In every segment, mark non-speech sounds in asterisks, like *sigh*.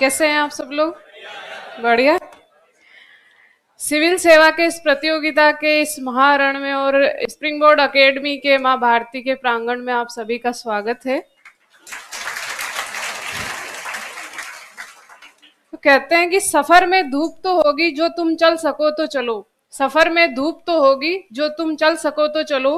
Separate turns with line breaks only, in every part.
कैसे हैं आप सब लोग बढ़िया सिविल सेवा के इस प्रतियोगिता के इस महारण में और स्प्रिंग बोर्ड अकेडमी के मां भारती के प्रांगण में आप सभी का स्वागत है तो कहते हैं कि सफर में धूप तो होगी जो तुम चल सको तो चलो सफर में धूप तो होगी जो तुम चल सको तो चलो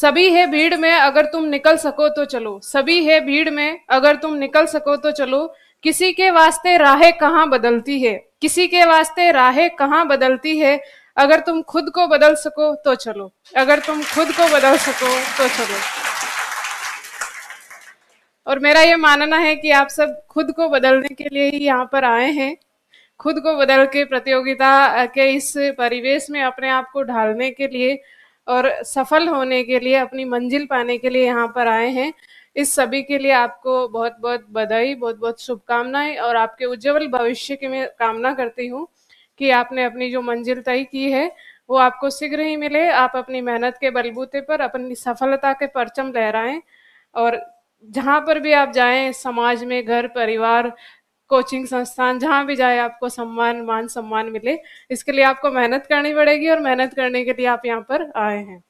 सभी है भीड़ में अगर तुम निकल सको तो चलो सभी है भीड़ में अगर तुम निकल सको तो चलो किसी के वास्ते राह कहाँ बदलती है किसी के वास्ते राहे कहाँ बदलती है अगर तुम खुद को बदल सको तो चलो अगर तुम खुद को बदल सको तो चलो और मेरा ये मानना है कि आप सब खुद को बदलने के लिए ही यहाँ पर आए हैं खुद को बदल के प्रतियोगिता के इस परिवेश में अपने आप को ढालने के लिए और सफल होने के लिए अपनी मंजिल पाने के लिए यहाँ पर आए हैं इस सभी के लिए आपको बहुत बहुत बधाई बहुत बहुत शुभकामनाएं और आपके उज्जवल भविष्य की मैं कामना करती हूँ कि आपने अपनी जो मंजिल तय की है वो आपको शीघ्र ही मिले आप अपनी मेहनत के बलबूते पर अपनी सफलता के परचम लहराएं और जहाँ पर भी आप जाएं समाज में घर परिवार कोचिंग संस्थान जहाँ भी जाए आपको सम्मान मान सम्मान मिले इसके लिए आपको मेहनत करनी पड़ेगी और मेहनत करने के लिए आप यहाँ पर आए हैं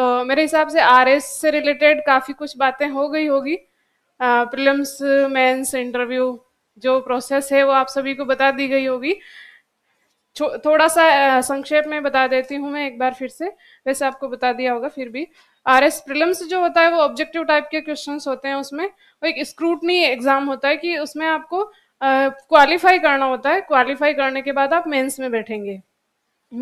तो मेरे हिसाब से आर से रिलेटेड काफ़ी कुछ बातें हो गई होगी प्रिलम्स मेंस इंटरव्यू जो प्रोसेस है वो आप सभी को बता दी गई होगी थोड़ा सा संक्षेप में बता देती हूँ मैं एक बार फिर से वैसे आपको बता दिया होगा फिर भी आर एस प्रिलम्स जो होता है वो ऑब्जेक्टिव टाइप के क्वेश्चन होते हैं उसमें वो एक स्क्रूटनी एग्जाम होता है कि उसमें आपको क्वालिफाई करना होता है क्वालिफाई करने के बाद आप मेंस में बैठेंगे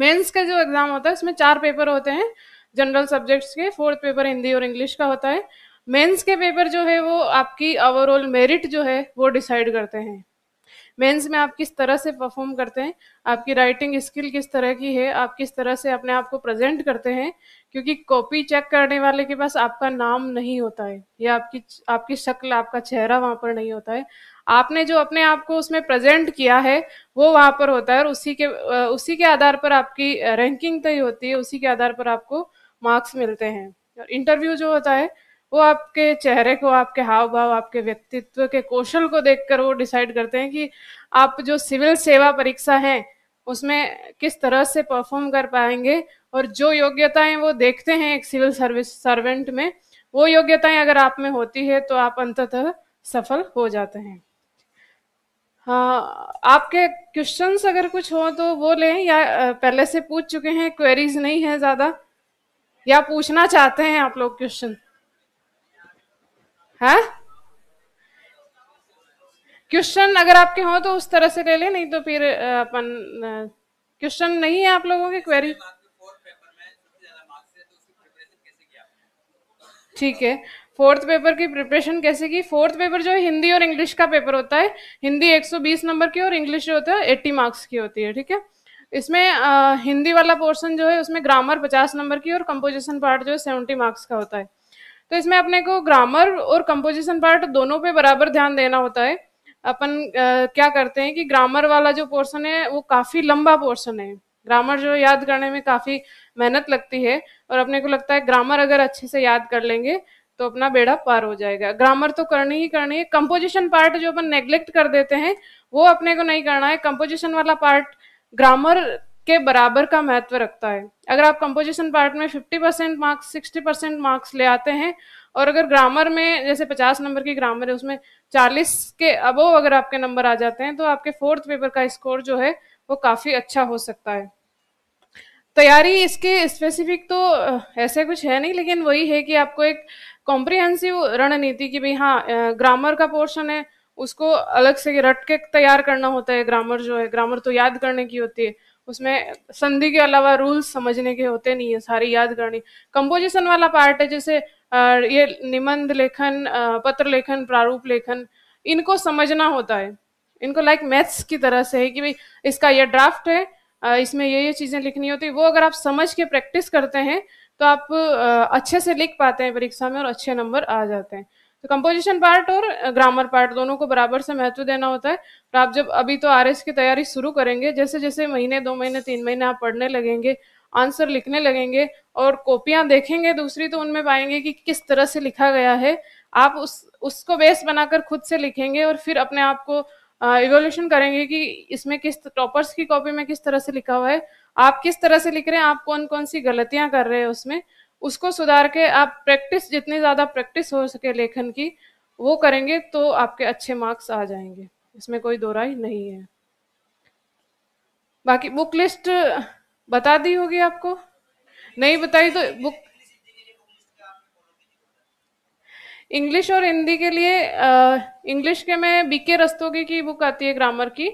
मेंस का जो एग्जाम होता है उसमें चार पेपर होते हैं जनरल सब्जेक्ट्स के फोर्थ पेपर हिंदी और इंग्लिश का होता है मेंस के पेपर जो है वो आपकी ओवरऑल मेरिट जो है वो डिसाइड करते हैं मेंस में आप किस तरह से परफॉर्म करते हैं आपकी राइटिंग स्किल किस तरह की है आप किस तरह से अपने आप को प्रेजेंट करते हैं क्योंकि कॉपी चेक करने वाले के पास आपका नाम नहीं होता है या आपकी आपकी शक्ल आपका चेहरा वहाँ पर नहीं होता है आपने जो अपने आप को उसमें प्रेजेंट किया है वो वहाँ पर होता है और उसी के उसी के आधार पर आपकी रैंकिंग तय होती है उसी के आधार पर आपको मार्क्स मिलते हैं और इंटरव्यू जो होता है वो आपके चेहरे को आपके हाव भाव आपके व्यक्तित्व के कौशल को देखकर वो डिसाइड करते हैं कि आप जो सिविल सेवा परीक्षा है उसमें किस तरह से परफॉर्म कर पाएंगे और जो योग्यताएं वो देखते हैं एक सिविल सर्विस सर्वेंट में वो योग्यताएं अगर आप में होती है तो आप अंततः सफल हो जाते हैं हाँ आपके क्वेश्चंस अगर कुछ हो तो वो लें या पहले से पूछ चुके हैं क्वेरीज नहीं है ज़्यादा या पूछना चाहते हैं आप लोग क्वेश्चन है क्वेश्चन अगर आपके हो तो उस तरह से ले ले नहीं तो फिर अपन क्वेश्चन नहीं है आप लोगों की क्वेरी ठीक है फोर्थ पेपर की प्रिपरेशन कैसे की फोर्थ पेपर जो है हिंदी और इंग्लिश का पेपर होता है हिंदी 120 नंबर की और इंग्लिश जो होता है 80 मार्क्स की होती है ठीक है इसमें आ, हिंदी वाला पोर्शन जो है उसमें ग्रामर पचास नंबर की और कंपोजिशन पार्ट जो है सेवेंटी मार्क्स का होता है तो इसमें अपने को ग्रामर और कंपोजिशन पार्ट दोनों पे बराबर ध्यान देना होता है अपन आ, क्या करते हैं कि ग्रामर वाला जो पोर्शन है वो काफ़ी लंबा पोर्शन है ग्रामर जो याद करने में काफ़ी मेहनत लगती है और अपने को लगता है ग्रामर अगर अच्छे से याद कर लेंगे तो अपना बेड़ा पार हो जाएगा ग्रामर तो करनी ही करनी है कंपोजिशन पार्ट जो अपन नेग्लेक्ट कर देते हैं वो अपने को नहीं करना है कंपोजिशन वाला पार्ट ग्रामर के बराबर का महत्व रखता है अगर आप कंपोजिशन पार्ट में 50 परसेंट मार्क्स 60 परसेंट मार्क्स ले आते हैं और अगर ग्रामर में जैसे 50 नंबर की ग्रामर है उसमें 40 के अबोव अगर आपके नंबर आ जाते हैं तो आपके फोर्थ पेपर का स्कोर जो है वो काफ़ी अच्छा हो सकता है तैयारी इसके स्पेसिफिक तो ऐसे कुछ है नहीं लेकिन वही है कि आपको एक कॉम्प्रिहेंसिव रणनीति की भाई हाँ ग्रामर का पोर्शन है उसको अलग से रट के तैयार करना होता है ग्रामर जो है ग्रामर तो याद करने की होती है उसमें संधि के अलावा रूल्स समझने के होते नहीं है सारी याद करनी कंपोजिशन वाला पार्ट है जैसे ये निबंध लेखन पत्र लेखन प्रारूप लेखन इनको समझना होता है इनको लाइक like मैथ्स की तरह से है कि भाई इसका यह ड्राफ्ट है इसमें ये ये चीज़ें लिखनी होती है वो अगर आप समझ के प्रैक्टिस करते हैं तो आप अच्छे से लिख पाते हैं परीक्षा में और अच्छे नंबर आ जाते हैं तो कंपोजिशन पार्ट और ग्रामर पार्ट दोनों को बराबर से महत्व देना होता है तो आप जब अभी तो आर की तैयारी शुरू करेंगे जैसे जैसे महीने दो महीने तीन महीने आप पढ़ने लगेंगे आंसर लिखने लगेंगे और कॉपियां देखेंगे दूसरी तो उनमें पाएंगे कि किस तरह से लिखा गया है आप उस उसको बेस बनाकर खुद से लिखेंगे और फिर अपने आप को इवोल्यूशन करेंगे कि इसमें किस टॉपर्स की कॉपी में किस तरह से लिखा हुआ है आप किस तरह से लिख रहे हैं आप कौन कौन सी गलतियां कर रहे हैं उसमें उसको सुधार के आप प्रैक्टिस जितनी ज़्यादा प्रैक्टिस हो सके लेखन की वो करेंगे तो आपके अच्छे मार्क्स आ जाएंगे इसमें कोई दो राय नहीं है बाकी बुक लिस्ट बता दी होगी आपको नहीं बताई तो बुक इंग्लिश और हिंदी के लिए इंग्लिश के में बीके रस्तोगी की बुक आती है ग्रामर की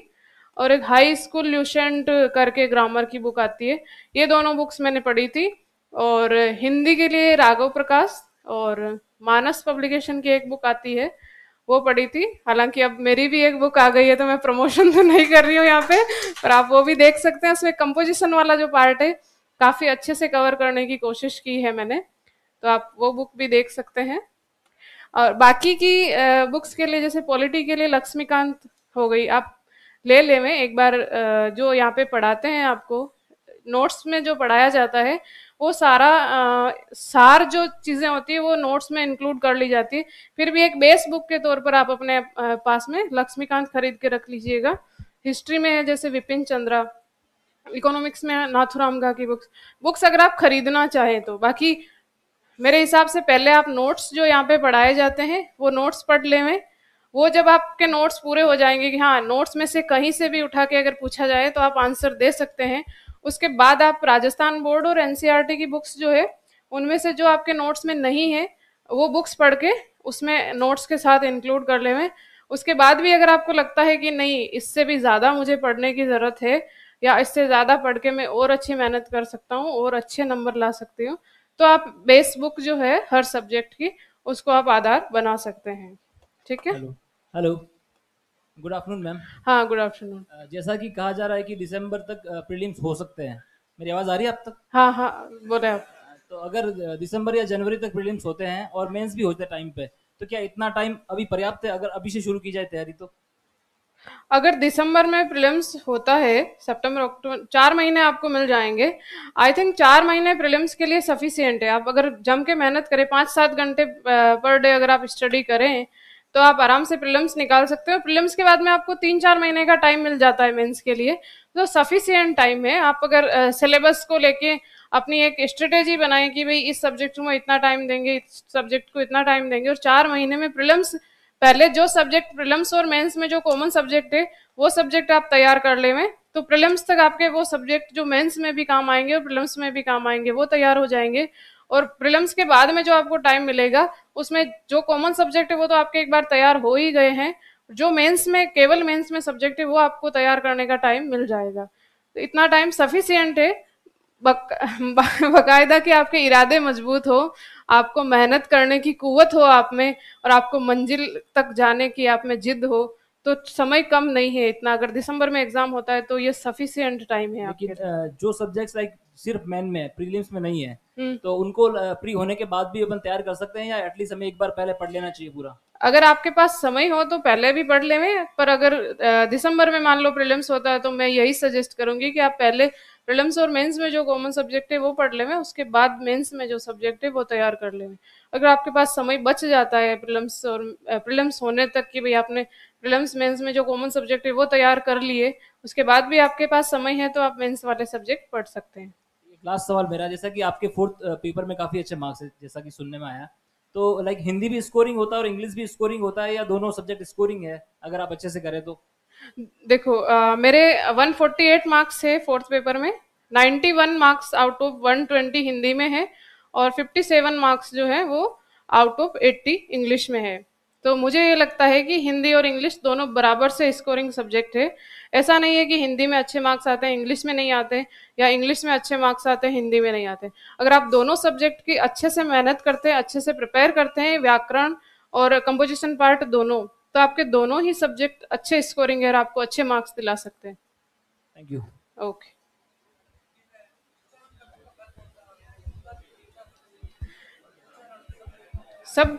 और एक हाई स्कूल ल्यूशेंट करके ग्रामर की बुक आती है ये दोनों बुक्स मैंने पढ़ी थी और हिंदी के लिए राघव प्रकाश और मानस पब्लिकेशन की एक बुक आती है वो पढ़ी थी हालांकि अब मेरी भी एक बुक आ गई है तो मैं प्रमोशन तो नहीं कर रही हूँ यहाँ पे पर आप वो भी देख सकते हैं उसमें कंपोजिशन वाला जो पार्ट है काफ़ी अच्छे से कवर करने की कोशिश की है मैंने तो आप वो बुक भी देख सकते हैं और बाकी की बुक्स के लिए जैसे पॉलिटी के लिए लक्ष्मीकांत हो गई आप ले ले में एक बार जो यहाँ पे पढ़ाते हैं आपको नोट्स में जो पढ़ाया जाता है वो सारा आ, सार जो चीज़ें होती है वो नोट्स में इंक्लूड कर ली जाती है फिर भी एक बेस बुक के तौर पर आप अपने पास में लक्ष्मीकांत खरीद के रख लीजिएगा हिस्ट्री में है जैसे विपिन चंद्रा इकोनॉमिक्स में नाथुराम गा की बुक्स बुक्स अगर आप खरीदना चाहें तो बाकी मेरे हिसाब से पहले आप नोट्स जो यहाँ पे पढ़ाए जाते हैं वो नोट्स पढ़ लेवें वो जब आपके नोट्स पूरे हो जाएंगे कि हाँ नोट्स में से कहीं से भी उठा के अगर पूछा जाए तो आप आंसर दे सकते हैं उसके बाद आप राजस्थान बोर्ड और एनसीआर की बुक्स जो है उनमें से जो आपके नोट्स में नहीं है वो बुक्स पढ़ के उसमें नोट्स के साथ इंक्लूड कर ले हुए उसके बाद भी अगर आपको लगता है कि नहीं इससे भी ज़्यादा मुझे पढ़ने की ज़रूरत है या इससे ज़्यादा पढ़ के मैं और अच्छी मेहनत कर सकता हूँ और अच्छे नंबर ला सकती हूँ तो आप बेस बुक जो है हर सब्जेक्ट की उसको आप आधार बना सकते हैं ठीक है hello
hello good afternoon ma'am हाँ गुड आफ्टरनून जैसा कि कहा जा रहा है कि दिसंबर तक प्रीलिम्स हो सकते हैं मेरी आवाज आ रही है अब तक हाँ हाँ बोल रहे तो अगर दिसंबर या जनवरी तक प्रीलिम्स होते हैं और मेंस भी होते हैं टाइम पे तो क्या इतना टाइम अभी पर्याप्त है अगर अभी से शुरू की जाए तैयारी तो
अगर दिसंबर में प्रीलिम्स होता है सितंबर अक्टूबर चार महीने आपको मिल जाएंगे आई थिंक चार महीने प्रीलिम्स के लिए सफिशियंट है आप अगर जम के मेहनत करें पाँच सात घंटे पर डे अगर आप स्टडी करें तो आप आराम से प्रिलम्स निकाल सकते हो प्रिलम्स के बाद में आपको तीन चार महीने का टाइम मिल जाता है मेंस के लिए तो सफिशियंट टाइम है आप अगर सिलेबस को लेके अपनी एक स्ट्रेटेजी बनाएं कि भाई इस सब्जेक्ट को इतना टाइम देंगे इस सब्जेक्ट को इतना टाइम देंगे और चार महीने में प्रिलम्स पहले जो सब्जेक्ट प्रिलम्स और मेन्स में जो कॉमन सब्जेक्ट है वो सब्जेक्ट आप तैयार कर ले तो प्रिलम्स तक आपके वो सब्जेक्ट जो मेन्स में भी काम आएंगे और प्रिलम्स में भी काम आएंगे वो तैयार हो जाएंगे और प्रिलम्स के बाद में जो आपको टाइम मिलेगा उसमें जो कॉमन सब्जेक्ट है वो तो आपके एक बार तैयार हो ही गए हैं जो मेंस में केवल मेंस में सब्जेक्ट है वो आपको तैयार करने का टाइम मिल जाएगा तो इतना टाइम सफिशियंट है बक, *laughs* कि आपके इरादे मजबूत हो आपको मेहनत करने की कुवत हो आप में और आपको मंजिल तक जाने की आप में जिद हो तो समय कम नहीं है इतना अगर दिसंबर में एग्जाम होता है तो ये सफिशियंट टाइम है आपके
जो सब्जेक्ट्स लाइक सिर्फ मेन में प्रीलिम्स में नहीं है हम्म। तो उनको प्री होने के बाद भी अपन तैयार कर सकते हैं या एटलीस्ट हमें एक बार पहले पढ़ लेना चाहिए पूरा
अगर आपके पास समय हो तो पहले भी पढ़ लेवे पर अगर दिसंबर में मान लो प्रीलिम्स होता है तो मैं यही सजेस्ट करूंगी कि आप पहले प्रिलिम्स और मेंस में जो कॉमन सब्जेक्ट है वो पढ़ लेवें उसके बाद मेंस में जो सब्जेक्ट है वो तैयार कर लेवें अगर आपके पास समय बच जाता है प्रिलिम्स और प्रिलिम्स होने तक कि भाई आपने प्रिलिम्स मेंस में जो कॉमन सब्जेक्ट है वो तैयार कर लिए उसके बाद भी आपके पास समय है तो आप मेंस वाले सब्जेक्ट पढ़ सकते हैं
लास्ट सवाल मेरा जैसा कि आपके फोर्थ पेपर में काफ़ी अच्छे मार्क्स है जैसा कि सुनने में आया तो लाइक हिंदी भी स्कोरिंग होता है और इंग्लिश भी स्कोरिंग होता है या दोनों सब्जेक्ट स्कोरिंग है अगर आप अच्छे से करें तो
देखो आ, मेरे 148 मार्क्स है फोर्थ पेपर में 91 मार्क्स आउट ऑफ 120 हिंदी में है और 57 मार्क्स जो है वो आउट ऑफ 80 इंग्लिश में है तो मुझे ये लगता है कि हिंदी और इंग्लिश दोनों बराबर से स्कोरिंग सब्जेक्ट है ऐसा नहीं है कि हिंदी में अच्छे मार्क्स आते हैं इंग्लिश में नहीं आते या इंग्लिश में अच्छे मार्क्स आते हैं हिंदी में नहीं आते अगर आप दोनों सब्जेक्ट की अच्छे से मेहनत करते हैं अच्छे से प्रिपेयर करते हैं व्याकरण और कंपोजिशन पार्ट दोनों तो आपके दोनों ही सब्जेक्ट अच्छे स्कोरिंग है और आपको अच्छे मार्क्स दिला सकते हैं थैंक यू ओके सब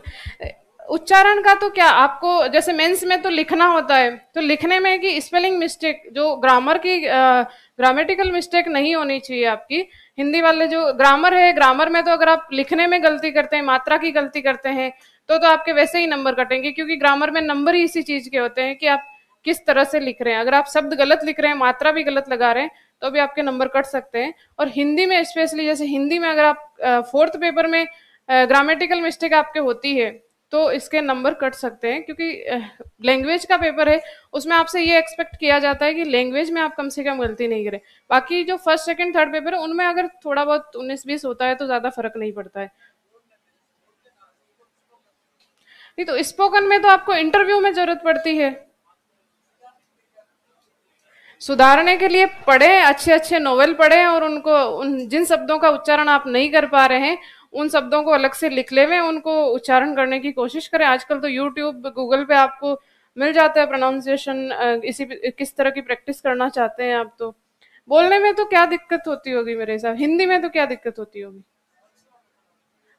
उच्चारण का तो क्या आपको जैसे मेंस में तो लिखना होता है तो लिखने में कि स्पेलिंग मिस्टेक जो ग्रामर की ग्रामेटिकल मिस्टेक नहीं होनी चाहिए आपकी हिंदी वाले जो ग्रामर है ग्रामर में तो अगर आप लिखने में गलती करते हैं मात्रा की गलती करते हैं तो तो आपके वैसे ही नंबर कटेंगे क्योंकि ग्रामर में नंबर ही इसी चीज के होते हैं कि आप किस तरह से लिख रहे हैं अगर आप शब्द गलत लिख रहे हैं मात्रा भी गलत लगा रहे हैं तो भी आपके नंबर कट सकते हैं और हिंदी में स्पेशली जैसे हिंदी में अगर आप फोर्थ पेपर में ग्रामेटिकल मिस्टेक आपके होती है तो इसके नंबर कट सकते हैं क्योंकि लैंग्वेज का पेपर है उसमें आपसे ये एक्सपेक्ट किया जाता है कि लैंग्वेज में आप कम से कम गलती नहीं करें बाकी जो फर्स्ट सेकंड थर्ड पेपर है उनमें अगर थोड़ा बहुत उन्नीस बीस होता है तो ज़्यादा फर्क नहीं पड़ता है नहीं तो स्पोकन में तो आपको इंटरव्यू में जरूरत पड़ती है सुधारने के लिए पढ़े अच्छे अच्छे नोवेल पढ़े और उनको उन जिन शब्दों का उच्चारण आप नहीं कर पा रहे हैं उन शब्दों को अलग से लिख ले हुए उनको उच्चारण करने की कोशिश करें आजकल तो यूट्यूब गूगल पे आपको मिल जाता है प्रोनाउंसिएशन इसी किस तरह की प्रैक्टिस करना चाहते हैं आप तो बोलने में तो क्या दिक्कत होती होगी मेरे हिसाब हिंदी में तो क्या दिक्कत होती होगी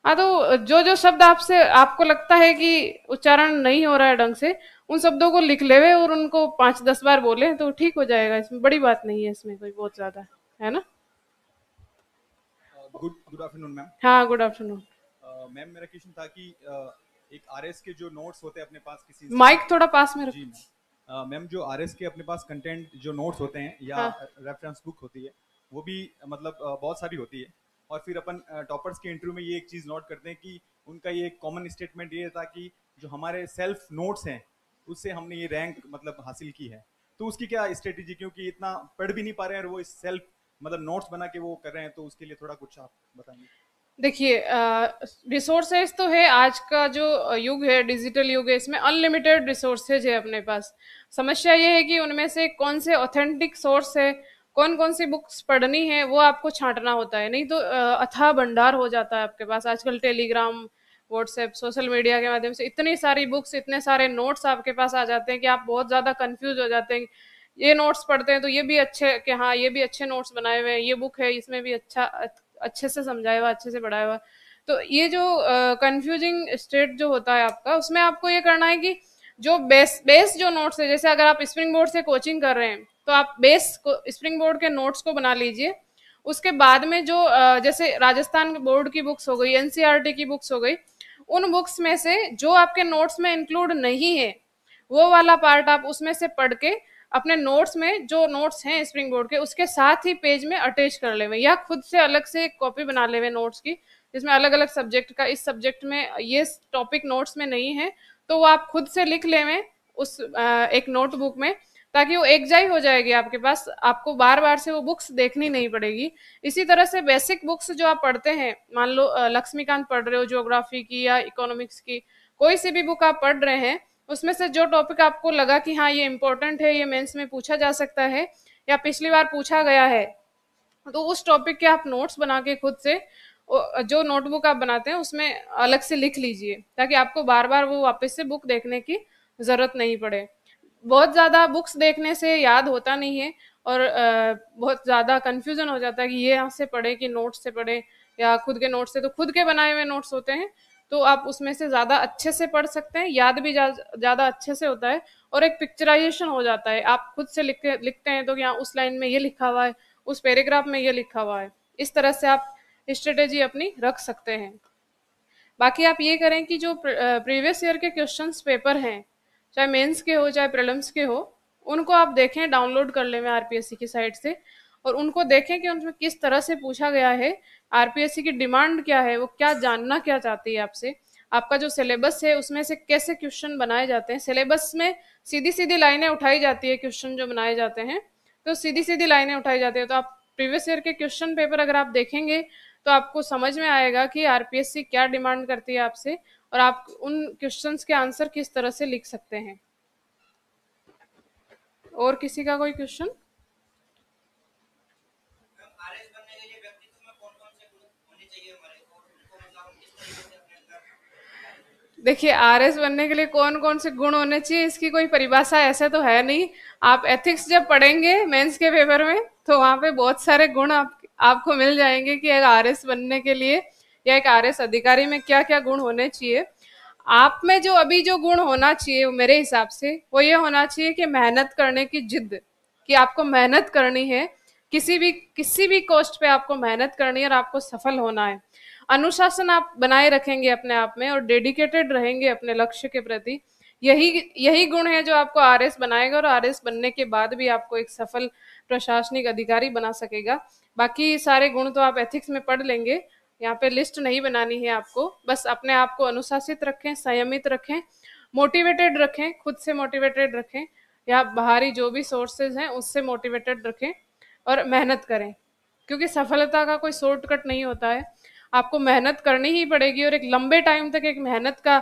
हाँ तो जो जो शब्द आपसे आपको लगता है कि उच्चारण नहीं हो रहा है ढंग से उन शब्दों को लिख लेवे और उनको पांच दस बार बोले तो ठीक हो जाएगा इसमें बड़ी बात नहीं है इसमें कोई बहुत ज़्यादा है ना
गुड गुड आफ्टरनून मैम
हाँ गुड आफ्टरनून
मैम मेरा क्वेश्चन था कि uh, एक आरएस के जो नोट्स होते हैं अपने पास किसी माइक थोड़ा पास में मैम uh, जो आरएस के अपने पास कंटेंट जो नोट्स होते हैं या रेफरेंस हाँ। बुक होती है वो भी मतलब uh, बहुत सारी होती है और फिर अपन टॉपर्स के इंटरव्यू में ये एक चीज़ नोट करते हैं कि उनका ये कॉमन स्टेटमेंट ये था कि जो हमारे सेल्फ नोट्स हैं उससे हमने ये रैंक मतलब हासिल की है तो उसकी क्या स्ट्रेटेजी क्योंकि इतना पढ़ भी नहीं पा रहे हैं और वो इस सेल्फ मतलब नोट्स बना के वो कर रहे हैं तो उसके लिए थोड़ा कुछ आप बताएंगे
देखिए रिसोर्सेज तो है आज का जो युग है डिजिटल युग है इसमें अनलिमिटेड रिसोर्सेज है अपने पास समस्या ये है कि उनमें से कौन से ऑथेंटिक सोर्स है कौन कौन सी बुक्स पढ़नी है वो आपको छांटना होता है नहीं तो अथा भंडार हो जाता है आपके पास आजकल टेलीग्राम व्हाट्सएप सोशल मीडिया के माध्यम से इतनी सारी बुक्स इतने सारे नोट्स आपके पास आ जाते हैं कि आप बहुत ज़्यादा कन्फ्यूज हो जाते हैं ये नोट्स पढ़ते हैं तो ये भी अच्छे कि हाँ ये भी अच्छे नोट्स बनाए हुए हैं ये बुक है इसमें भी अच्छा अच्छे से समझाया हुआ अच्छे से पढ़ाया हुआ तो ये जो कन्फ्यूजिंग uh, स्टेट जो होता है आपका उसमें आपको ये करना है कि जो बेस बेस जो नोट्स है जैसे अगर आप स्प्रिंग बोर्ड से कोचिंग कर रहे हैं तो आप बेस को स्प्रिंग बोर्ड के नोट्स को बना लीजिए उसके बाद में जो जैसे राजस्थान बोर्ड की बुक्स हो गई एनसीईआरटी e की बुक्स हो गई उन बुक्स में से जो आपके नोट्स में इंक्लूड नहीं है वो वाला पार्ट आप उसमें से पढ़ के अपने नोट्स में जो नोट्स हैं स्प्रिंग बोर्ड के उसके साथ ही पेज में अटैच कर ले या खुद से अलग से एक कॉपी बना ले नोट्स की जिसमें अलग अलग सब्जेक्ट का इस सब्जेक्ट में ये टॉपिक नोट्स में नहीं है तो वो आप खुद से लिख ले उस एक नोटबुक में ताकि वो एक जाए हो जाएगी आपके पास आपको बार बार से वो बुक्स देखनी नहीं पड़ेगी इसी तरह से बेसिक बुक्स जो आप पढ़ते हैं मान लो लक्ष्मीकांत पढ़ रहे हो ज्योग्राफी की या इकोनॉमिक्स की कोई सी भी बुक आप पढ़ रहे हैं उसमें से जो टॉपिक आपको लगा कि हाँ ये इंपॉर्टेंट है ये मेन्स में पूछा जा सकता है या पिछली बार पूछा गया है तो उस टॉपिक के आप नोट्स बना के खुद से जो नोटबुक आप बनाते हैं उसमें अलग से लिख लीजिए ताकि आपको बार बार वो वापस से बुक देखने की ज़रूरत नहीं पड़े बहुत ज़्यादा बुक्स देखने से याद होता नहीं है और बहुत ज़्यादा कन्फ्यूज़न हो जाता है कि ये यहाँ से पढ़े कि नोट्स से पढ़े या खुद के नोट्स से तो खुद के बनाए हुए नोट्स होते हैं तो आप उसमें से ज़्यादा अच्छे से पढ़ सकते हैं याद भी ज़्यादा अच्छे से होता है और एक पिक्चराइजेशन हो जाता है आप खुद से लिख लिखते हैं तो यहाँ उस लाइन में ये लिखा हुआ है उस पैराग्राफ में ये लिखा हुआ है इस तरह से आप स्ट्रेटेजी अपनी रख सकते हैं बाकी आप ये करें कि जो प्रीवियस ईयर के क्वेश्चंस पेपर हैं चाहे मेंस के हो चाहे प्रलम्स के हो उनको आप देखें डाउनलोड कर लें पी की साइट से और उनको देखें कि उनमें किस तरह से पूछा गया है आर की डिमांड क्या है वो क्या जानना क्या चाहती है आपसे आपका जो सिलेबस है उसमें से कैसे क्वेश्चन बनाए जाते हैं सिलेबस में सीधी सीधी लाइनें उठाई जाती है क्वेश्चन जो बनाए जाते हैं तो सीधी सीधी लाइनें उठाई जाती है तो आप प्रीवियस ईयर के क्वेश्चन पेपर अगर आप देखेंगे तो आपको समझ में आएगा कि आरपीएससी क्या डिमांड करती है आपसे और आप उन क्वेश्चन के आंसर किस तरह से लिख सकते हैं और किसी का कोई क्वेश्चन देखिए आरएस बनने के लिए कौन कौन से गुण होने चाहिए इसकी कोई परिभाषा ऐसे तो है नहीं आप एथिक्स जब पढ़ेंगे मेंस के पेपर में तो वहां पे बहुत सारे गुण आप, आपको मिल जाएंगे कि आर आरएस बनने के लिए या एक आर अधिकारी में क्या क्या गुण होने चाहिए आप में जो अभी जो गुण होना चाहिए मेरे हिसाब से वो ये होना चाहिए कि मेहनत करने की जिद कि आपको मेहनत करनी है किसी भी किसी भी कोस्ट पे आपको मेहनत करनी है और आपको सफल होना है अनुशासन आप बनाए रखेंगे अपने आप में और डेडिकेटेड रहेंगे अपने लक्ष्य के प्रति यही यही गुण है जो आपको आर बनाएगा और आर बनने के बाद भी आपको एक सफल प्रशासनिक अधिकारी बना सकेगा बाकी सारे गुण तो आप एथिक्स में पढ़ लेंगे यहाँ पे लिस्ट नहीं बनानी है आपको बस अपने आप को अनुशासित रखें संयमित रखें मोटिवेटेड रखें खुद से मोटिवेटेड रखें या बाहरी जो भी सोर्सेज हैं उससे मोटिवेटेड रखें और मेहनत करें क्योंकि सफलता का कोई शॉर्टकट नहीं होता है आपको मेहनत करनी ही पड़ेगी और एक लंबे टाइम तक एक मेहनत का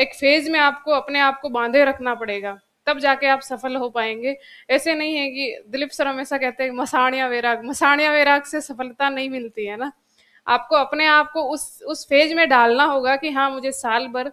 एक फेज में आपको अपने आप को बांधे रखना पड़ेगा तब जाके आप सफल हो पाएंगे ऐसे नहीं है कि दिलीप सर हमेशा कहते हैं मसाणिया वैराग मसाणिया वैराग से सफलता नहीं मिलती है ना आपको अपने आप को उस उस फेज में डालना होगा कि हाँ मुझे साल भर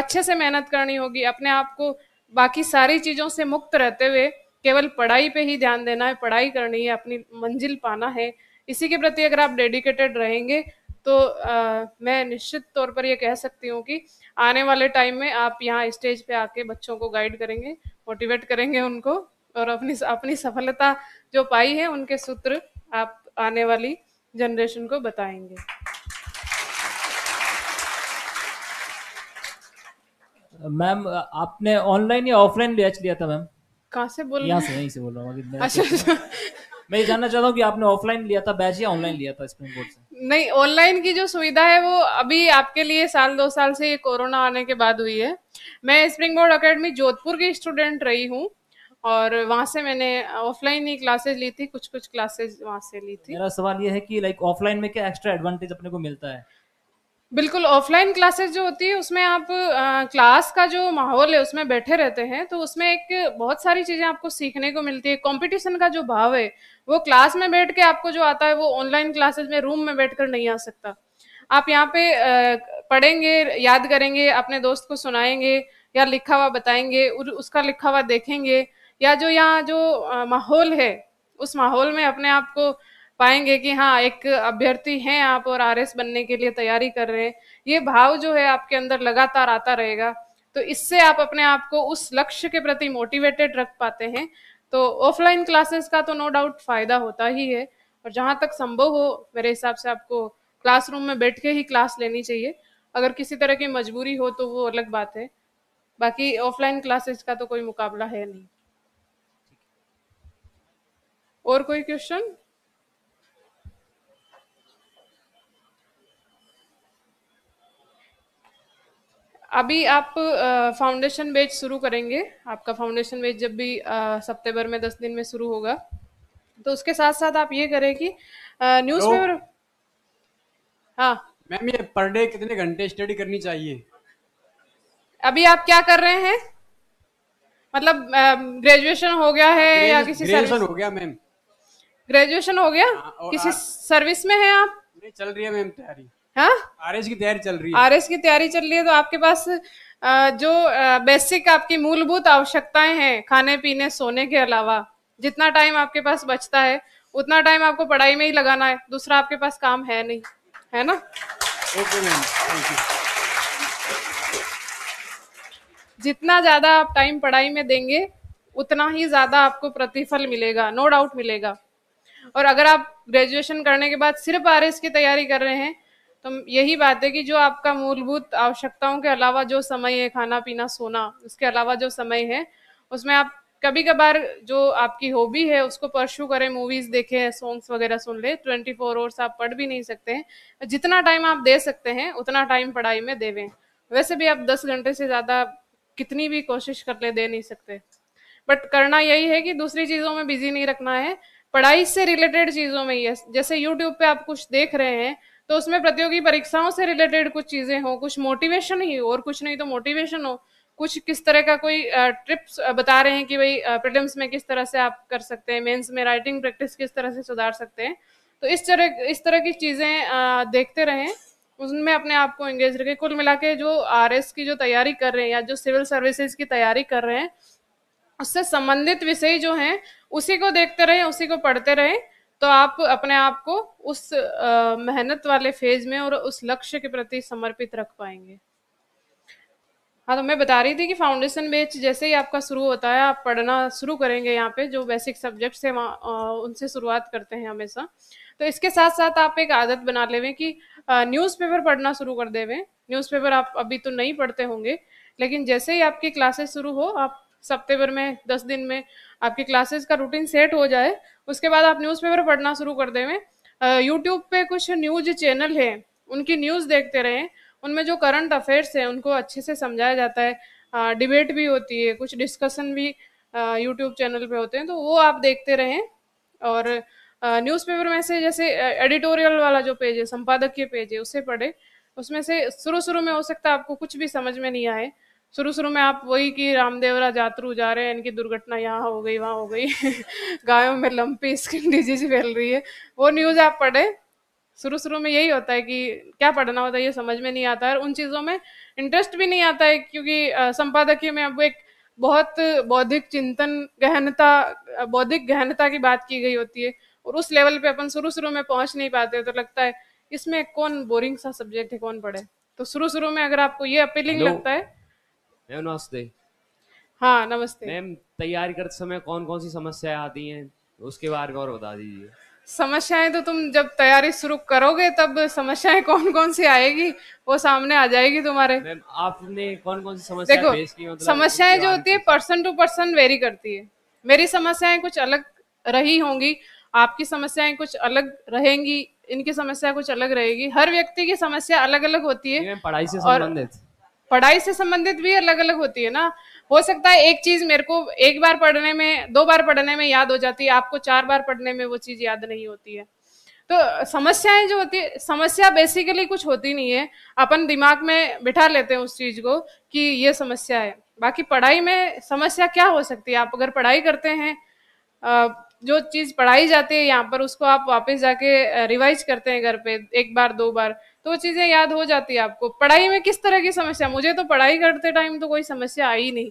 अच्छे से मेहनत करनी होगी अपने आप को बाकी सारी चीज़ों से मुक्त रहते हुए केवल पढ़ाई पे ही ध्यान देना है पढ़ाई करनी है अपनी मंजिल पाना है इसी के प्रति अगर आप डेडिकेटेड रहेंगे तो आ, मैं निश्चित तौर पर यह कह सकती हूँ कि आने वाले टाइम में आप यहाँ स्टेज पे आके बच्चों को गाइड करेंगे मोटिवेट करेंगे उनको और अपनी अपनी सफलता जो पाई है उनके सूत्र आप आने वाली जनरेशन को बताएंगे
मैम आपने ऑनलाइन या ऑफलाइन बैच लिया था मैम
कहाँ से बोल यहाँ से यहीं
से बोल अच्छा, रहा हूँ अच्छा मैं ये जानना चाहता हूँ कि आपने ऑफलाइन लिया था बैच या ऑनलाइन लिया था स्प्रिंग बोर्ड से
नहीं ऑनलाइन की जो सुविधा है वो अभी आपके लिए साल दो साल से ये कोरोना आने के बाद हुई है मैं स्प्रिंग बोर्ड अकेडमी जोधपुर की स्टूडेंट रही हूँ और वहाँ से मैंने ऑफलाइन ही क्लासेज ली थी कुछ कुछ क्लासेज वहाँ से ली थी
मेरा सवाल ये है कि लाइक ऑफलाइन में क्या एक्स्ट्रा एडवांटेज अपने को मिलता है
बिल्कुल ऑफलाइन क्लासेस जो होती है उसमें आप आ, क्लास का जो माहौल है उसमें बैठे रहते हैं तो उसमें एक बहुत सारी चीज़ें आपको सीखने को मिलती है कंपटीशन का जो भाव है वो क्लास में बैठ के आपको जो आता है वो ऑनलाइन क्लासेस में रूम में बैठकर नहीं आ सकता आप यहाँ पे आ, पढ़ेंगे याद करेंगे अपने दोस्त को सुनाएंगे या लिखा हुआ बताएंगे उसका लिखा हुआ देखेंगे या जो यहाँ जो माहौल है उस माहौल में अपने आप को पाएंगे कि हाँ एक अभ्यर्थी हैं आप और आरएस बनने के लिए तैयारी कर रहे हैं ये भाव जो है आपके अंदर लगातार आता रहेगा तो इससे आप अपने आप को उस लक्ष्य के प्रति मोटिवेटेड रख पाते हैं तो ऑफलाइन क्लासेस का तो नो डाउट फायदा होता ही है और जहाँ तक संभव हो मेरे हिसाब से आपको क्लासरूम में बैठ के ही क्लास लेनी चाहिए अगर किसी तरह की मजबूरी हो तो वो अलग बात है बाकी ऑफलाइन क्लासेस का तो कोई मुकाबला है नहीं और कोई क्वेश्चन अभी आप फाउंडेशन बैच शुरू करेंगे आपका फाउंडेशन बैच जब भी भर में दस दिन में शुरू होगा तो उसके साथ साथ आप ये करें कि न्यूज पेपर तो- हाँ मैम ये पर डे कितने घंटे स्टडी करनी चाहिए अभी आप क्या कर रहे हैं मतलब ग्रेजुएशन हो गया है या किसी ग्रेजुएशन हो गया मैम ग्रेजुएशन हो गया हाँ, किसी सर्विस में है आप
नहीं चल रही है मैम तैयारी आर हाँ? एस की तैयारी चल रही है आर एस
की तैयारी चल रही है तो आपके पास जो बेसिक आपकी मूलभूत आवश्यकताएं हैं खाने पीने सोने के अलावा जितना टाइम आपके पास बचता है उतना टाइम आपको पढ़ाई में ही लगाना है दूसरा आपके पास काम है नहीं है ना ओके मैम थैंक यू जितना ज्यादा आप टाइम पढ़ाई में देंगे उतना ही ज्यादा आपको प्रतिफल मिलेगा नो डाउट मिलेगा और अगर आप ग्रेजुएशन करने के बाद सिर्फ आर की तैयारी कर रहे हैं तो यही बात है कि जो आपका मूलभूत आवश्यकताओं के अलावा जो समय है खाना पीना सोना उसके अलावा जो समय है उसमें आप कभी कभार जो आपकी हॉबी है उसको परस्यू करें मूवीज देखें सॉन्ग्स वगैरह सुन ले ट्वेंटी फोर आवर्स आप पढ़ भी नहीं सकते हैं जितना टाइम आप दे सकते हैं उतना टाइम पढ़ाई में देवें वैसे भी आप दस घंटे से ज़्यादा कितनी भी कोशिश कर ले दे नहीं सकते बट करना यही है कि दूसरी चीज़ों में बिजी नहीं रखना है पढ़ाई से रिलेटेड चीज़ों में ये जैसे यूट्यूब पे आप कुछ देख रहे हैं तो उसमें प्रतियोगी परीक्षाओं से रिलेटेड कुछ चीज़ें हो कुछ मोटिवेशन ही हो और कुछ नहीं तो मोटिवेशन हो कुछ किस तरह का कोई ट्रिप्स बता रहे हैं कि भाई प्रिलिम्स में किस तरह से आप कर सकते हैं मेंस में राइटिंग प्रैक्टिस किस तरह से सुधार सकते हैं तो इस तरह इस तरह की चीज़ें देखते रहें उनमें अपने आप को एंगेज रखें कुल मिला के जो आर की जो तैयारी कर रहे हैं या जो सिविल सर्विसेज की तैयारी कर रहे हैं उससे संबंधित विषय जो हैं उसी को देखते रहें उसी को पढ़ते रहें तो आप अपने आप को उस मेहनत वाले फेज में और उस लक्ष्य के प्रति समर्पित रख पाएंगे हाँ तो मैं बता रही थी कि फाउंडेशन बेच जैसे ही आपका शुरू होता है आप पढ़ना शुरू करेंगे यहाँ पे जो बेसिक सब्जेक्ट्स हैं उनसे शुरुआत करते हैं हमेशा तो इसके साथ साथ आप एक आदत बना लेवे कि न्यूज़पेपर पढ़ना शुरू कर देवे न्यूज़पेपर आप अभी तो नहीं पढ़ते होंगे लेकिन जैसे ही आपकी क्लासेस शुरू हो आप सप्ते भर में दस दिन में आपकी क्लासेस का रूटीन सेट हो जाए उसके बाद आप न्यूज़पेपर पढ़ना शुरू कर देवें यूट्यूब पे कुछ न्यूज चैनल हैं उनकी न्यूज़ देखते रहें उनमें जो करंट अफेयर्स हैं उनको अच्छे से समझाया जाता है डिबेट भी होती है कुछ डिस्कशन भी यूट्यूब चैनल पे होते हैं तो वो आप देखते रहें और न्यूज़पेपर में से जैसे एडिटोरियल वाला जो पेज है संपादकीय पेज है उसे पढ़े उसमें से शुरू शुरू में हो सकता है आपको कुछ भी समझ में नहीं आए शुरू शुरू में आप वही कि रामदेवरा जातरू जा रहे हैं इनकी दुर्घटना यहाँ हो गई वहाँ हो गई *laughs* गायों में लंपी स्किन डिजीज फैल रही है वो न्यूज़ आप पढ़े शुरू शुरू में यही होता है कि क्या पढ़ना होता है ये समझ में नहीं आता है और उन चीज़ों में इंटरेस्ट भी नहीं आता है क्योंकि संपादकीय में अब एक बहुत बौद्धिक चिंतन गहनता बौद्धिक गहनता की बात की गई होती है और उस लेवल पे अपन शुरू शुरू में पहुंच नहीं पाते तो लगता है इसमें कौन बोरिंग सा सब्जेक्ट है कौन पढ़े तो शुरू शुरू में अगर आपको ये अपीलिंग लगता है
मैम नमस्ते
हाँ नमस्ते मैम
तैयारी करते समय कौन कौन सी समस्याएं आती हैं उसके बारे में और बता दीजिए
समस्याएं तो तुम जब तैयारी शुरू करोगे तब समस्याएं कौन कौन सी आएगी वो सामने आ जाएगी तुम्हारे मैम
आपने कौन कौन सी समस्या देखो मतलब समस्याएं
जो होती है पर्सन टू पर्सन वेरी करती है मेरी समस्याएं कुछ अलग रही होंगी आपकी समस्याएं कुछ अलग रहेंगी इनकी समस्या कुछ अलग रहेगी हर व्यक्ति की समस्या अलग अलग होती है पढ़ाई से संबंधित पढ़ाई से संबंधित भी अलग अलग होती है ना हो सकता है एक चीज मेरे को एक बार पढ़ने में दो बार पढ़ने में याद हो जाती है आपको चार बार पढ़ने में वो चीज याद नहीं होती है तो समस्याएं जो होती है समस्या बेसिकली कुछ होती नहीं है अपन दिमाग में बिठा लेते हैं उस चीज को कि ये समस्या है बाकी पढ़ाई में समस्या क्या हो सकती है आप अगर पढ़ाई करते हैं जो चीज पढ़ाई जाती है यहाँ पर उसको आप वापस जाके रिवाइज करते हैं घर पे एक बार दो बार तो वो चीजें याद हो जाती है आपको पढ़ाई में किस तरह की समस्या मुझे तो पढ़ाई करते टाइम तो कोई समस्या आई नहीं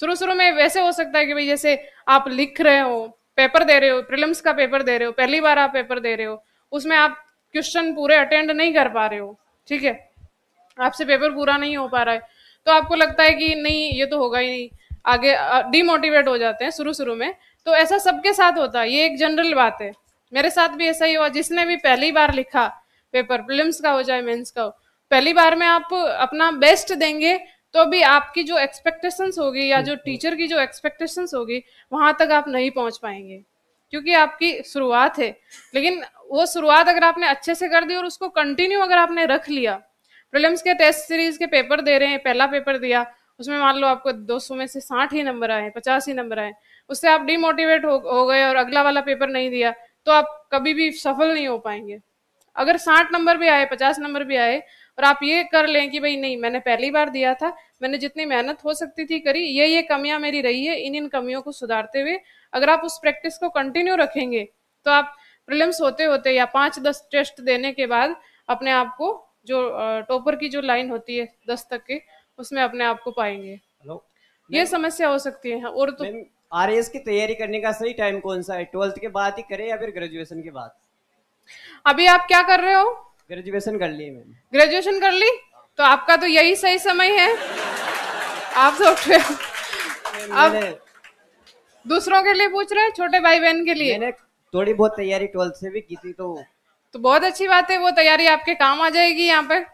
शुरू शुरू में वैसे हो सकता है कि भाई जैसे आप लिख रहे हो पेपर दे रहे हो प्रिलिम्स का पेपर दे रहे हो पहली बार आप पेपर दे रहे हो उसमें आप क्वेश्चन पूरे अटेंड नहीं कर पा रहे हो ठीक है आपसे पेपर पूरा नहीं हो पा रहा है तो आपको लगता है कि नहीं ये तो होगा ही नहीं आगे डिमोटिवेट हो जाते हैं शुरू शुरू में तो ऐसा सबके साथ होता है ये एक जनरल बात है मेरे साथ भी ऐसा ही हुआ जिसने भी पहली बार लिखा पेपर प्रिलिम्स का हो चाहे मेंस का हो पहली बार में आप अपना बेस्ट देंगे तो भी आपकी जो एक्सपेक्टेशंस होगी या जो टीचर की जो एक्सपेक्टेशंस होगी वहां तक आप नहीं पहुंच पाएंगे क्योंकि आपकी शुरुआत है लेकिन वो शुरुआत अगर आपने अच्छे से कर दी और उसको कंटिन्यू अगर आपने रख लिया प्रिलिम्स के टेस्ट सीरीज के पेपर दे रहे हैं पहला पेपर दिया उसमें मान लो आपको 200 में से साठ ही नंबर आए पचास ही नंबर आए उससे आप डिमोटिवेट हो, हो गए और अगला वाला पेपर नहीं दिया तो आप कभी भी सफल नहीं हो पाएंगे अगर साठ नंबर भी आए पचास नंबर भी आए और आप ये कर लें कि भाई नहीं मैंने पहली बार दिया था मैंने जितनी मेहनत हो सकती थी करी ये ये कमियां मेरी रही है इन इन कमियों को सुधारते हुए अगर आप उस प्रैक्टिस को कंटिन्यू रखेंगे तो आप प्रिलिम्स होते होते या पांच दस टेस्ट देने के बाद अपने आप को जो टॉपर की जो लाइन होती है दस तक के उसमें अपने आप को पाएंगे ये समस्या हो सकती है और तो
आर की तैयारी करने का सही टाइम कौन सा है ट्वेल्थ के बाद ही करे या फिर ग्रेजुएशन के बाद
अभी आप क्या कर रहे हो
ग्रेजुएशन कर ली मैंने
ग्रेजुएशन कर ली तो आपका तो यही सही समय है आप सोच तो रहे अब दूसरों के लिए पूछ रहे हैं छोटे भाई बहन के लिए मैंने
थोड़ी बहुत तैयारी ट्वेल्थ से भी की थी तो
तो बहुत अच्छी बात है वो तैयारी आपके काम आ जाएगी यहाँ पर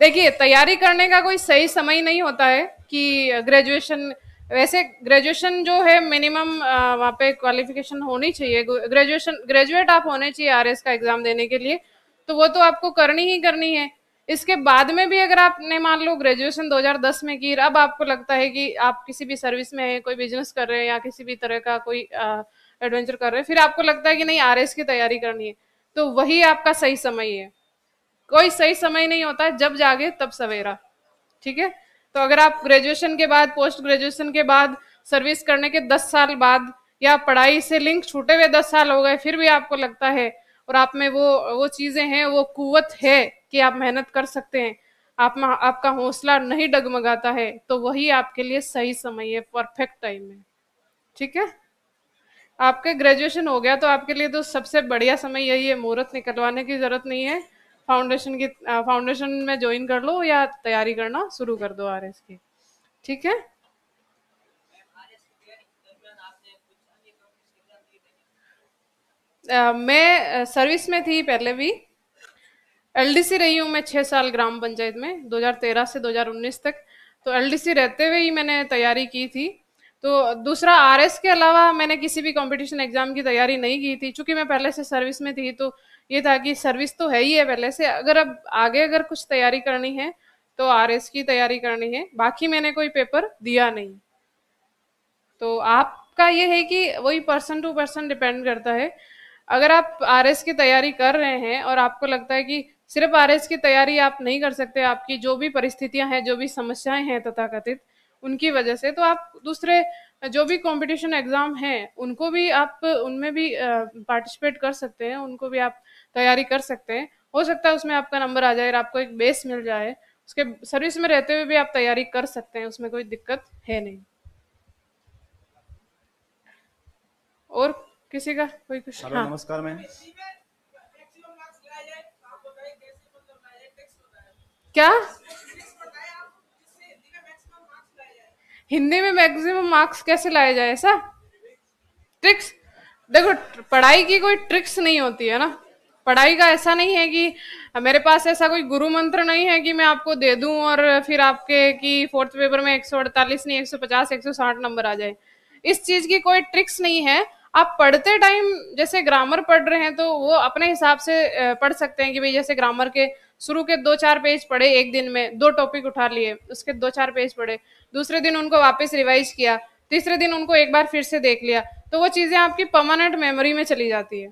देखिए तैयारी करने का कोई सही समय नहीं होता है कि ग्रेजुएशन वैसे ग्रेजुएशन जो है मिनिमम वहाँ पे क्वालिफिकेशन होनी चाहिए ग्रेजुएशन ग्रेजुएट आप होने चाहिए आर का एग्ज़ाम देने के लिए तो वो तो आपको करनी ही करनी है इसके बाद में भी अगर आपने मान लो ग्रेजुएशन 2010 में की अब आपको लगता है कि आप किसी भी सर्विस में है कोई बिजनेस कर रहे हैं या किसी भी तरह का कोई एडवेंचर कर रहे हैं फिर आपको लगता है कि नहीं आर की तैयारी करनी है तो वही आपका सही समय है कोई सही समय नहीं होता जब जागे तब सवेरा ठीक है तो अगर आप ग्रेजुएशन के बाद पोस्ट ग्रेजुएशन के बाद सर्विस करने के दस साल बाद या पढ़ाई से लिंक छूटे हुए दस साल हो गए फिर भी आपको लगता है और आप में वो वो चीज़ें हैं वो कुवत है कि आप मेहनत कर सकते हैं आप आपका हौसला नहीं डगमगाता है तो वही आपके लिए सही समय है परफेक्ट टाइम है ठीक है आपके ग्रेजुएशन हो गया तो आपके लिए तो सबसे बढ़िया समय यही है मुहूर्त निकलवाने की ज़रूरत नहीं है फाउंडेशन की फाउंडेशन में ज्वाइन कर लो या तैयारी करना शुरू कर दो आर की ठीक है Uh, मैं सर्विस में थी पहले भी एलडीसी रही हूँ मैं छः साल ग्राम पंचायत में 2013 से 2019 तक तो एलडीसी रहते हुए ही मैंने तैयारी की थी तो दूसरा आरएस के अलावा मैंने किसी भी कंपटीशन एग्ज़ाम की तैयारी नहीं की थी क्योंकि मैं पहले से सर्विस में थी तो ये था कि सर्विस तो है ही है पहले से अगर अब आगे अगर कुछ तैयारी करनी है तो आर की तैयारी करनी है बाकी मैंने कोई पेपर दिया नहीं तो आपका ये है कि वही पर्सन टू पर्सन डिपेंड करता है अगर आप आर की तैयारी कर रहे हैं और आपको लगता है कि सिर्फ आर की तैयारी आप नहीं कर सकते आपकी जो भी परिस्थितियां हैं जो भी समस्याएं हैं तथाकथित उनकी वजह से तो आप दूसरे जो भी कंपटीशन एग्जाम हैं उनको भी आप उनमें भी पार्टिसिपेट कर सकते हैं उनको भी आप तैयारी कर सकते हैं हो सकता है उसमें आपका नंबर आ जाए आपको एक बेस मिल जाए उसके सर्विस में रहते हुए भी आप तैयारी कर सकते हैं उसमें कोई दिक्कत है नहीं और किसी का कोई कुछ हाँ। नमस्कार मैं क्या हिंदी में मैक्सिमम मार्क्स कैसे लाए जाए ऐसा ट्रिक्स देखो पढ़ाई की कोई ट्रिक्स नहीं होती है ना पढ़ाई का ऐसा नहीं है कि मेरे पास ऐसा कोई गुरु मंत्र नहीं है कि मैं आपको दे दूं और फिर आपके कि फोर्थ पेपर में 148 नहीं 150 160 नंबर आ जाए इस चीज की कोई ट्रिक्स नहीं है आप पढ़ते टाइम जैसे ग्रामर पढ़ रहे हैं तो वो अपने हिसाब से पढ़ सकते हैं कि भाई जैसे ग्रामर के शुरू के दो चार पेज पढ़े एक दिन में दो टॉपिक उठा लिए उसके दो चार पेज पढ़े दूसरे दिन उनको वापस रिवाइज किया तीसरे दिन उनको एक बार फिर से देख लिया तो वो चीज़ें आपकी परमानेंट मेमोरी में चली जाती है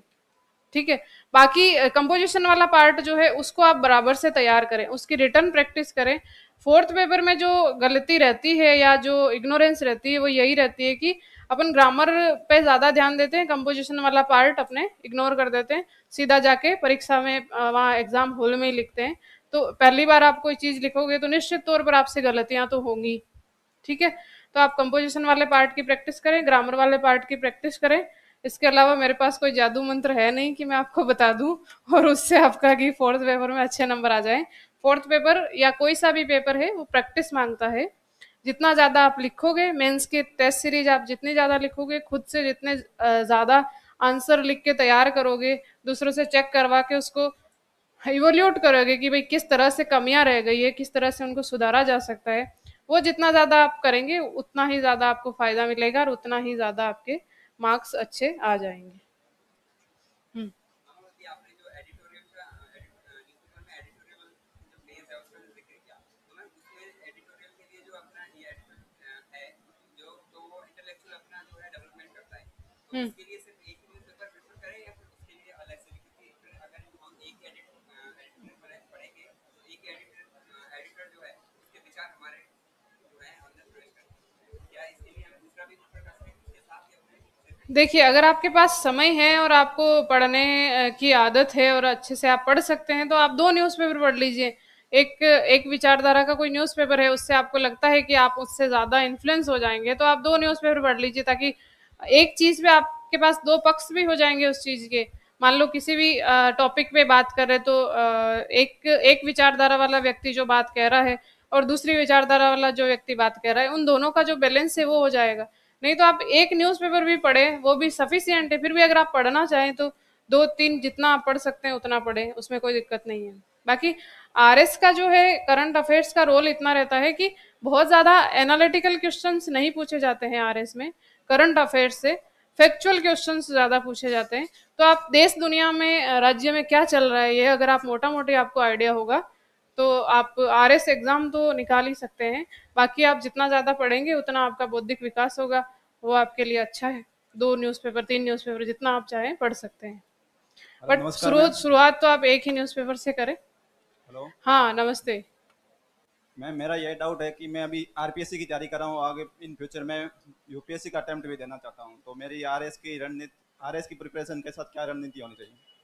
ठीक है बाकी कंपोजिशन वाला पार्ट जो है उसको आप बराबर से तैयार करें उसकी रिटर्न प्रैक्टिस करें फोर्थ पेपर में जो गलती रहती है या जो इग्नोरेंस रहती है वो यही रहती है कि अपन ग्रामर पे ज़्यादा ध्यान देते हैं कंपोजिशन वाला पार्ट अपने इग्नोर कर देते हैं सीधा जाके परीक्षा में वहाँ एग्ज़ाम हॉल में ही लिखते हैं तो पहली बार आप कोई चीज़ लिखोगे तो निश्चित तौर पर आपसे गलतियाँ तो होंगी ठीक है तो आप कंपोजिशन वाले पार्ट की प्रैक्टिस करें ग्रामर वाले पार्ट की प्रैक्टिस करें इसके अलावा मेरे पास कोई जादू मंत्र है नहीं कि मैं आपको बता दूं और उससे आपका कि फोर्थ पेपर में अच्छे नंबर आ जाए फोर्थ पेपर या कोई सा भी पेपर है वो प्रैक्टिस मांगता है जितना ज़्यादा आप लिखोगे मेंस के टेस्ट सीरीज आप जितनी ज़्यादा लिखोगे खुद से जितने ज़्यादा आंसर लिख के तैयार करोगे दूसरों से चेक करवा के उसको इवोल्यूट करोगे कि भाई किस तरह से कमियां रह गई है किस तरह से उनको सुधारा जा सकता है वो जितना ज़्यादा आप करेंगे उतना ही ज़्यादा आपको फ़ायदा मिलेगा और उतना ही ज़्यादा आपके मार्क्स अच्छे आ जाएंगे हम्म, हम्म। देखिए अगर आपके पास समय है और आपको पढ़ने की आदत है और अच्छे से आप पढ़ सकते हैं तो आप दो न्यूज़पेपर पढ़ लीजिए। एक एक विचारधारा का कोई न्यूज़पेपर है उससे आपको लगता है कि आप उससे ज़्यादा इन्फ्लुएंस हो जाएंगे तो आप दो न्यूज़पेपर पढ़ लीजिए ताकि एक चीज़ पे आपके पास दो पक्ष भी हो जाएंगे उस चीज़ के। मान लो किसी भी टॉपिक पे बात कर रहे तो एक एक विचारधारा वाला व्यक्ति जो बात कह रहा है और दूसरी विचारधारा वाला जो व्यक्ति बात कह रहा है, उन दोनों का जो बैलेंस है वो हो जाएगा। नहीं तो आप एक न्यूज़पेपर भी पढ़े वो भी सफिशियंट है फिर भी अगर आप पढ़ना चाहें तो दो तीन जितना आप पढ़ सकते हैं उतना पढ़ें उसमें कोई दिक्कत नहीं है बाकी आर का जो है करंट अफेयर्स का रोल इतना रहता है कि बहुत ज़्यादा एनालिटिकल क्वेश्चन नहीं पूछे जाते हैं आर में करंट अफेयर्स से फैक्चुअल क्वेश्चन ज़्यादा पूछे जाते हैं तो आप देश दुनिया में राज्य में क्या चल रहा है ये अगर आप मोटा मोटी आपको आइडिया होगा तो आप आर एस एग्ज़ाम तो निकाल ही सकते हैं बाकी आप जितना ज़्यादा पढ़ेंगे उतना आपका बौद्धिक विकास होगा वो आपके लिए अच्छा है दो न्यूज़पेपर तीन न्यूज़पेपर जितना आप चाहें पढ़ सकते हैं बट शुरुआत शुरुआत तो आप एक ही न्यूज़पेपर से करें हेलो हाँ नमस्ते
मैं मेरा यह डाउट है कि मैं अभी आरपीएससी की तैयारी कर रहा हूँ आगे इन फ्यूचर में यूपीएससी का अटेम्प्ट भी देना चाहता हूँ तो मेरी आरएस की रणनीति आरएस की प्रिपरेशन के साथ क्या रणनीति होनी चाहिए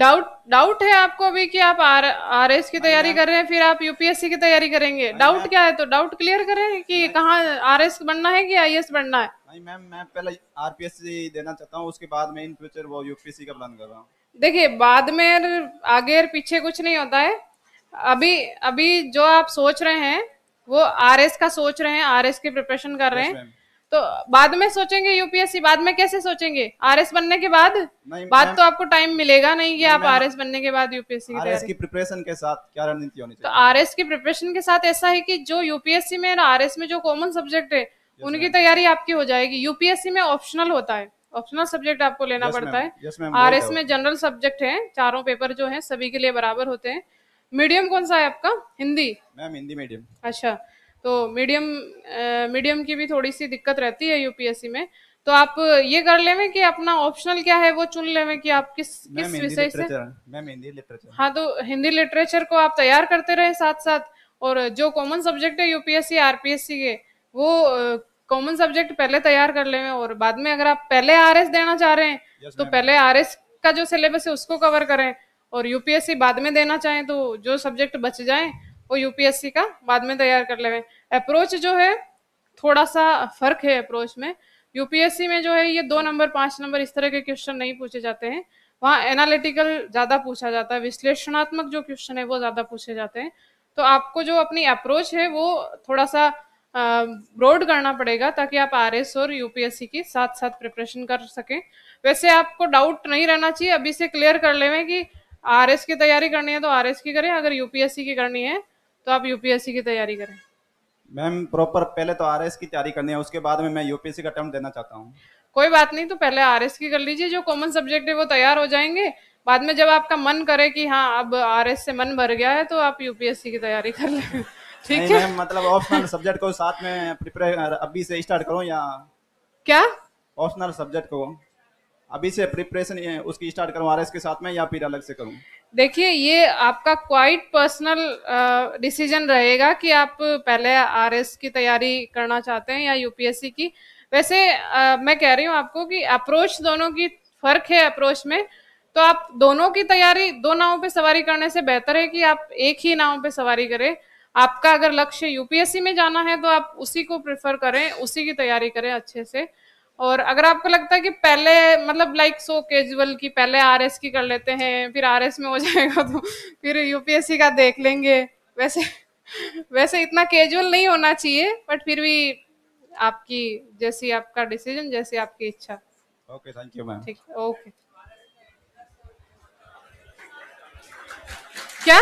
डाउट डाउट है आपको अभी कि आप आर आर एस की हाँ तैयारी कर रहे हैं फिर आप यूपीएससी की तैयारी करेंगे डाउट हाँ क्या है तो डाउट क्लियर करें कि कहाँ आर एस बनना है कि आई एस बनना है
नहीं मैम मैं पहले सी देना चाहता हूँ उसके बाद में इन फ्यूचर वो यूपीएससी का प्लान कर रहा हूँ
देखिए बाद में आगे और पीछे कुछ नहीं होता है अभी अभी जो आप सोच रहे हैं वो आर एस का सोच रहे हैं आर एस की प्रिपरेशन कर रहे हैं तो बाद में सोचेंगे यूपीएससी बाद में कैसे सोचेंगे आरएस बनने के बाद बाद तो आपको टाइम मिलेगा नहीं कि आप आरएस बनने के बाद यूपीएससी की की
प्रिपरेशन के साथ क्या रणनीति होनी तो चाहिए
तो आरएस की प्रिपरेशन के साथ ऐसा है कि जो यूपीएससी में आरएस में जो कॉमन सब्जेक्ट है उनकी तैयारी आपकी हो जाएगी यूपीएससी में ऑप्शनल होता है ऑप्शनल सब्जेक्ट आपको लेना पड़ता है आर एस में जनरल सब्जेक्ट है चारों पेपर जो है सभी के लिए बराबर होते हैं मीडियम कौन सा है आपका हिंदी
मैम हिंदी मीडियम
अच्छा तो मीडियम मीडियम की भी थोड़ी सी दिक्कत रहती है यूपीएससी में तो आप ये कर लेवे कि अपना ऑप्शनल क्या है वो चुन लेवे कि आप किस किस विषय से
मैम हिंदी लिटरेचर
हाँ तो हिंदी लिटरेचर को आप तैयार करते रहे साथ साथ और जो कॉमन सब्जेक्ट है यूपीएससी आरपीएससी के वो कॉमन सब्जेक्ट पहले तैयार कर लेवे और बाद में अगर आप पहले आर देना चाह रहे हैं yes, तो पहले आर का जो सिलेबस है उसको कवर करें और यूपीएससी बाद में देना चाहें तो जो सब्जेक्ट बच जाए वो यूपीएससी का बाद में तैयार कर लेवे अप्रोच जो है थोड़ा सा फर्क है अप्रोच में यूपीएससी में जो है ये दो नंबर पाँच नंबर इस तरह के क्वेश्चन नहीं पूछे जाते हैं वहाँ एनालिटिकल ज़्यादा पूछा जाता है विश्लेषणात्मक जो क्वेश्चन है वो ज़्यादा पूछे जाते हैं तो आपको जो अपनी अप्रोच है वो थोड़ा सा ब्रॉड करना पड़ेगा ताकि आप आर और यूपीएससी की साथ साथ प्रिपरेशन कर सकें वैसे आपको डाउट नहीं रहना चाहिए अभी से क्लियर कर लेवें कि आर की तैयारी करनी है तो आर की करें अगर यूपीएससी की करनी है तो आप यूपीएससी की तैयारी करें
मैम प्रॉपर पहले तो आरएस की तैयारी करनी है उसके बाद में मैं यूपीएससी का अटेम्प्ट देना चाहता हूँ
कोई बात नहीं तो पहले आरएस की कर लीजिए जो कॉमन सब्जेक्ट है वो तैयार हो जाएंगे बाद में जब आपका मन करे कि हाँ अब आरएस से मन भर गया है तो आप यूपीएससी की तैयारी कर ले *laughs* ठीक है
मतलब ऑप्शनल सब्जेक्ट को साथ में प्रिपेयर अभी से स्टार्ट करो या क्या ऑप्शनल सब्जेक्ट को अभी से प्रिपरेशन उसकी स्टार्ट करूँ आर के साथ में या फिर अलग से करूँ
देखिए ये आपका क्वाइट पर्सनल डिसीजन रहेगा कि आप पहले आर की तैयारी करना चाहते हैं या यूपीएससी की वैसे आ, मैं कह रही हूँ आपको कि अप्रोच दोनों की फर्क है अप्रोच में तो आप दोनों की तैयारी दो नावों पे सवारी करने से बेहतर है कि आप एक ही नाव पे सवारी करें आपका अगर लक्ष्य यूपीएससी में जाना है तो आप उसी को प्रेफर करें उसी की तैयारी करें अच्छे से और अगर आपको लगता है कि पहले मतलब लाइक सो केजुअल की पहले आरएस की कर लेते हैं फिर आरएस में हो *laughs* जाएगा तो फिर यूपीएससी का देख लेंगे वैसे वैसे इतना केजुअल नहीं होना चाहिए बट फिर भी आपकी जैसी आपका डिसीजन जैसी आपकी इच्छा
ओके थैंक यू मैम
ठीक ओके क्या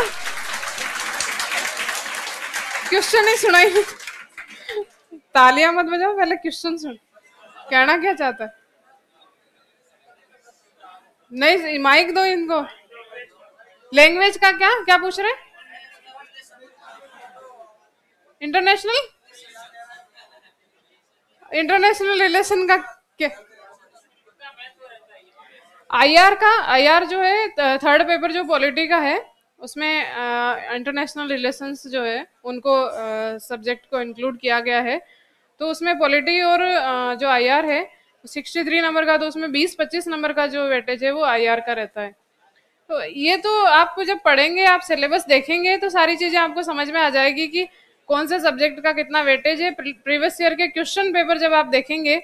क्वेश्चन नहीं सुनाई तालियां मत बजाओ पहले क्वेश्चन सुन कहना क्या चाहता है नहीं माइक दो इनको लैंग्वेज का क्या क्या पूछ रहे इंटरनेशनल इंटरनेशनल रिलेशन का क्या आईआर का आईआर जो है थर्ड पेपर जो पॉलिटी का है उसमें इंटरनेशनल uh, रिलेशंस जो है उनको सब्जेक्ट uh, को इंक्लूड किया गया है तो उसमें पॉलिटी और जो आईआर है सिक्सटी थ्री नंबर का तो उसमें बीस पच्चीस नंबर का जो वेटेज है वो आईआर का रहता है तो ये तो आपको जब पढ़ेंगे आप सिलेबस देखेंगे तो सारी चीज़ें आपको समझ में आ जाएगी कि कौन से सब्जेक्ट का कितना वेटेज है प्रीवियस ईयर के क्वेश्चन पेपर जब आप देखेंगे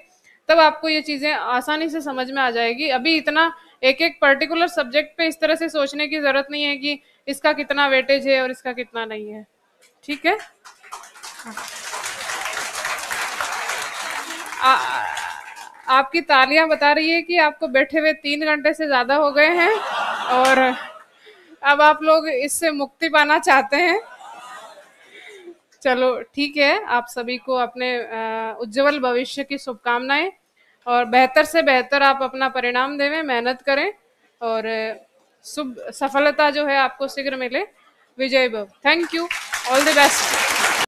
तब आपको ये चीज़ें आसानी से समझ में आ जाएगी अभी इतना एक एक पर्टिकुलर सब्जेक्ट पे इस तरह से सोचने की ज़रूरत नहीं है कि इसका कितना वेटेज है और इसका कितना नहीं है ठीक है हाँ। आ, आपकी तालियां बता रही है कि आपको बैठे हुए तीन घंटे से ज़्यादा हो गए हैं और अब आप लोग इससे मुक्ति पाना चाहते हैं चलो ठीक है आप सभी को अपने उज्जवल भविष्य की शुभकामनाएं और बेहतर से बेहतर आप अपना परिणाम देवें मेहनत करें और शुभ सफलता जो है आपको शीघ्र मिले विजय भव thank you all the best